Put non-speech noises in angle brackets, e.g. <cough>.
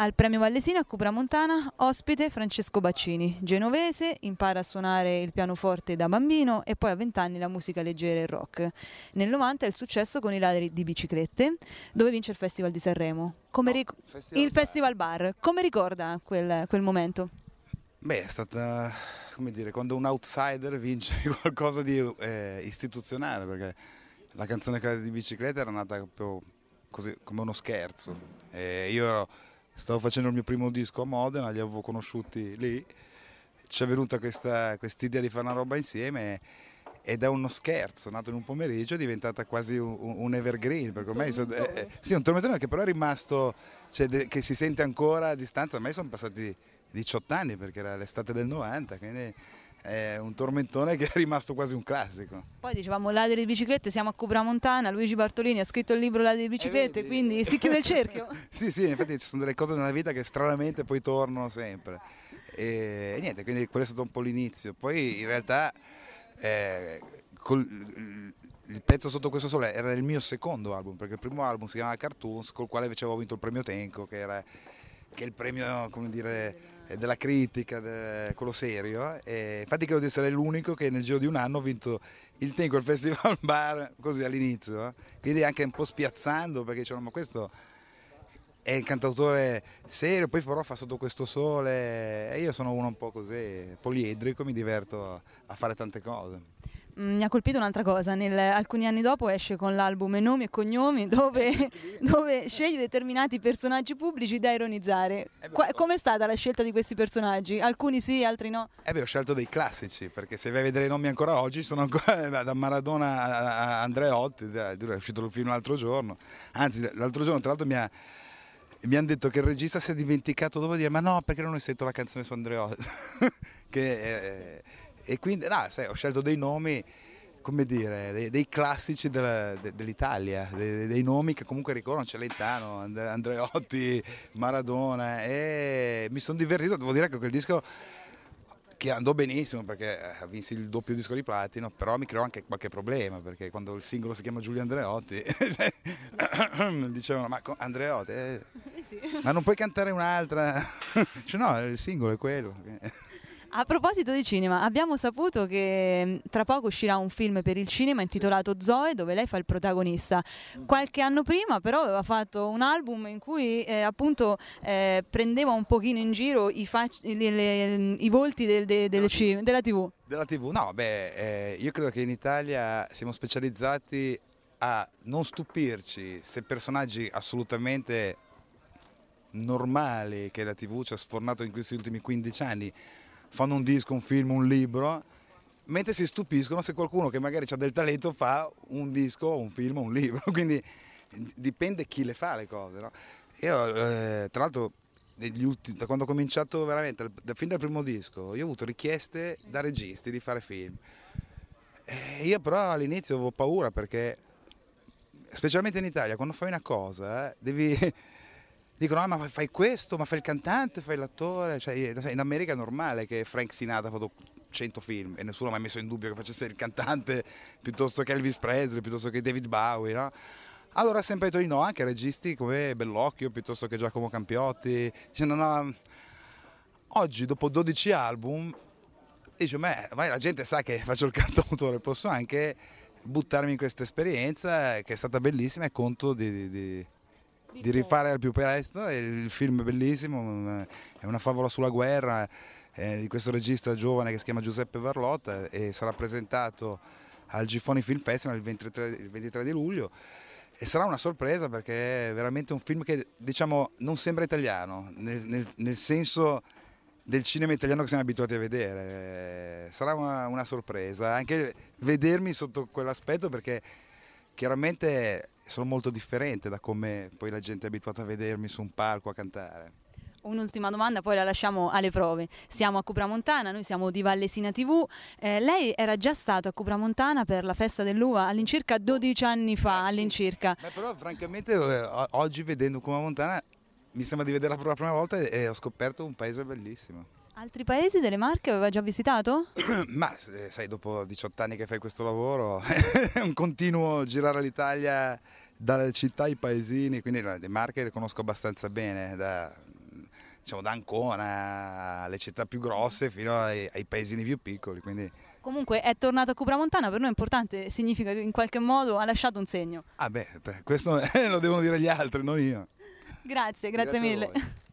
Al premio Vallesina a Cupra Montana ospite Francesco Baccini, genovese, impara a suonare il pianoforte da bambino e poi a 20 anni la musica leggera e il rock. Nel 90 è il successo con i ladri di biciclette, dove vince il Festival di Sanremo. No, Festival il Bar. Festival Bar. Come ricorda quel, quel momento? Beh, è stata, come dire, quando un outsider vince <laughs> qualcosa di eh, istituzionale, perché la canzone di bicicletta era nata proprio così, come uno scherzo. E io ero stavo facendo il mio primo disco a Modena, li avevo conosciuti lì, ci è venuta questa idea di fare una roba insieme e da uno scherzo nato in un pomeriggio è diventata quasi un, un evergreen perché ormai so, eh, sì un tormentone che però è rimasto cioè, de, che si sente ancora a distanza ormai sono passati 18 anni perché era l'estate del 90 quindi è un tormentone che è rimasto quasi un classico. Poi dicevamo ladri di biciclette, siamo a Cubramontana, Luigi Bartolini ha scritto il libro Ladri di eh, biciclette, quindi si chiude il cerchio. <laughs> sì, sì, infatti ci sono delle cose nella vita che stranamente poi tornano sempre. E, e niente, quindi quello è stato un po' l'inizio. Poi in realtà eh, col, il pezzo sotto questo sole era il mio secondo album, perché il primo album si chiamava Cartoons, col quale invece avevo vinto il premio Tenco, che, era, che è il premio, come dire della critica, de, quello serio. Eh. E infatti credo di essere l'unico che nel giro di un anno ha vinto il Tenco, il Festival <laughs> Bar, così all'inizio. Eh. Quindi anche un po' spiazzando perché dicevano ma questo è un cantautore serio, poi però fa sotto questo sole e io sono uno un po' così poliedrico, mi diverto a fare tante cose. Mm, mi ha colpito un'altra cosa, Nel, alcuni anni dopo esce con l'album Nomi e Cognomi eh, dove, dove sceglie determinati personaggi pubblici da ironizzare. Eh Qua, com'è stata la scelta di questi personaggi? Alcuni sì, altri no? Eh beh, ho scelto dei classici perché se vai a vedere i nomi ancora oggi sono ancora <laughs> eh, da Maradona a Andreotti, è uscito il film l'altro giorno, anzi l'altro giorno tra l'altro mi ha mi hanno detto che il regista si è dimenticato dopo di dire ma no perché non hai sentito la canzone su Andreotti <laughs> che è, eh, e quindi no, sai, ho scelto dei nomi, come dire, dei, dei classici dell'Italia, dell dei, dei, nomi che comunque ricorrono, Celentano, And Andreotti, Maradona e mi sono divertito, devo dire che quel disco che andò benissimo perché eh, vinsi il doppio disco di platino, però mi creò anche qualche problema perché quando il singolo si chiama Giulio Andreotti <coughs> dicevano ma Andreotti eh, <laughs> ma non puoi cantare un'altra, <laughs> cioè no il singolo è quello. A proposito di cinema, abbiamo saputo che mm, tra poco uscirà un film per il cinema intitolato Zoe, dove lei fa il protagonista. Qualche anno prima però aveva fatto un album in cui eh, appunto eh, prendeva un pochino in giro i, le, le, mm, i volti del, de, delle della, della TV. Della TV, no, beh, eh, io credo che in Italia siamo specializzati a non stupirci se personaggi assolutamente normali che la TV ci ha sfornato in questi ultimi 15 anni fanno un disco, un film, un libro, mentre si stupiscono se qualcuno che magari ha del talento fa un disco, un film, un libro, <laughs> quindi dipende chi le fa le cose. No? Io eh, tra l'altro da quando ho cominciato veramente, da, fin dal primo disco, io ho avuto richieste da registi di fare film. E eh, io però all'inizio avevo paura perché, specialmente in Italia, quando fai una cosa eh, devi dicono ah, ma fai questo, ma fai il cantante, fai l'attore, cioè, in America è normale che Frank Sinatra ha fatto 100 film e nessuno ha mai messo in dubbio che facesse il cantante <laughs> piuttosto che Elvis Presley, piuttosto che David Bowie, no? Allora ha sempre detto di no, anche registi come Bellocchio piuttosto che Giacomo Campiotti, dicendo no, oggi dopo 12 album dice ma la gente sa che faccio il cantautore, posso anche buttarmi in questa esperienza eh, che è stata bellissima e conto di, di, di di rifare al più presto, il film è bellissimo, è una favola sulla guerra di questo regista giovane che si chiama Giuseppe Varlotta e sarà presentato al Gifoni Film Festival il 23, il 23 di luglio e sarà una sorpresa perché è veramente un film che diciamo non sembra italiano nel, nel, nel senso del cinema italiano che siamo abituati a vedere sarà una, una sorpresa anche vedermi sotto quell'aspetto perché chiaramente sono molto differente da come poi la gente è abituata a vedermi su un palco a cantare. Un'ultima domanda, poi la lasciamo alle prove. Siamo a Cupramontana, noi siamo di Vallesina TV. Eh, lei era già stato a Cupramontana per la festa dell'uva all'incirca 12 anni fa, eh, all'incirca. Sì. Però francamente eh, oggi vedendo Cupramontana mi sembra di vederla per la prima volta e ho scoperto un paese bellissimo. Altri paesi delle Marche aveva già visitato? <coughs> Ma eh, sai, dopo 18 anni che fai questo lavoro, <laughs> è un continuo girare l'Italia dalle città ai paesini, quindi le Marche le conosco abbastanza bene, da, diciamo, da Ancona alle città più grosse fino ai, ai paesini più piccoli. Quindi... Comunque è tornato a Cubramontana, per noi è importante, significa che in qualche modo ha lasciato un segno. Ah beh, questo <laughs> lo devono dire gli altri, non io. Grazie, grazie, grazie mille.